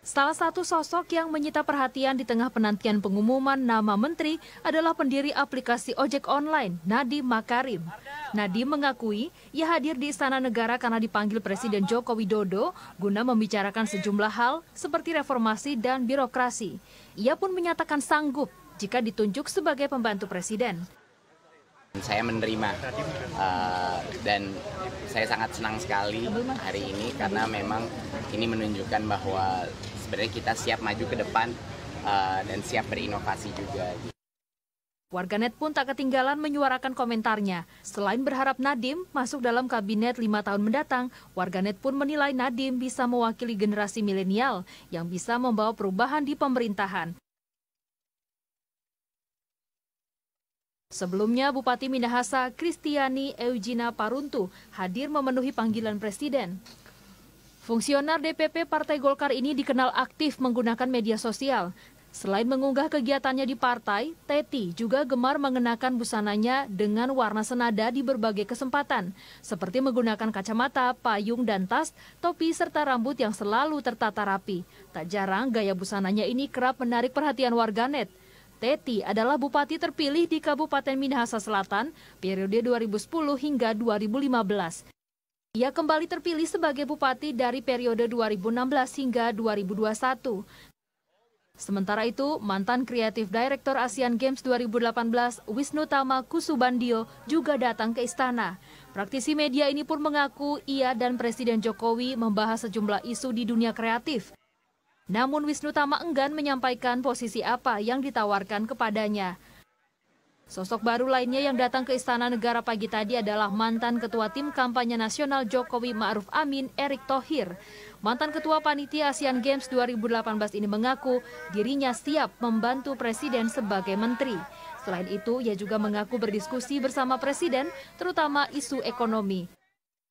Salah satu sosok yang menyita perhatian di tengah penantian pengumuman nama menteri adalah pendiri aplikasi ojek online, Nadiem Makarim. Nadiem mengakui ia hadir di Istana Negara karena dipanggil Presiden Joko Widodo guna membicarakan sejumlah hal seperti reformasi dan birokrasi. Ia pun menyatakan sanggup jika ditunjuk sebagai pembantu presiden. Saya menerima uh, dan saya sangat senang sekali hari ini karena memang ini menunjukkan bahwa sebenarnya kita siap maju ke depan uh, dan siap berinovasi juga. Warganet pun tak ketinggalan menyuarakan komentarnya. Selain berharap Nadim masuk dalam kabinet lima tahun mendatang, warganet pun menilai Nadim bisa mewakili generasi milenial yang bisa membawa perubahan di pemerintahan. Sebelumnya, Bupati Minahasa Kristiani Eugina Paruntu hadir memenuhi panggilan Presiden. Fungsioner DPP Partai Golkar ini dikenal aktif menggunakan media sosial. Selain mengunggah kegiatannya di partai, Teti juga gemar mengenakan busananya dengan warna senada di berbagai kesempatan, seperti menggunakan kacamata, payung dan tas, topi serta rambut yang selalu tertata rapi. Tak jarang gaya busananya ini kerap menarik perhatian warganet. Teti adalah bupati terpilih di Kabupaten Minahasa Selatan periode 2010 hingga 2015. Ia kembali terpilih sebagai bupati dari periode 2016 hingga 2021. Sementara itu, mantan kreatif direktur Asian Games 2018, Wisnu Tama Kusubandio, juga datang ke istana. Praktisi media ini pun mengaku ia dan Presiden Jokowi membahas sejumlah isu di dunia kreatif. Namun Wisnu Tama enggan menyampaikan posisi apa yang ditawarkan kepadanya. Sosok baru lainnya yang datang ke Istana Negara pagi tadi adalah mantan Ketua Tim Kampanye Nasional Jokowi Ma'ruf Amin, Erick Thohir. Mantan Ketua Panitia ASEAN Games 2018 ini mengaku dirinya siap membantu Presiden sebagai Menteri. Selain itu, ia juga mengaku berdiskusi bersama Presiden, terutama isu ekonomi.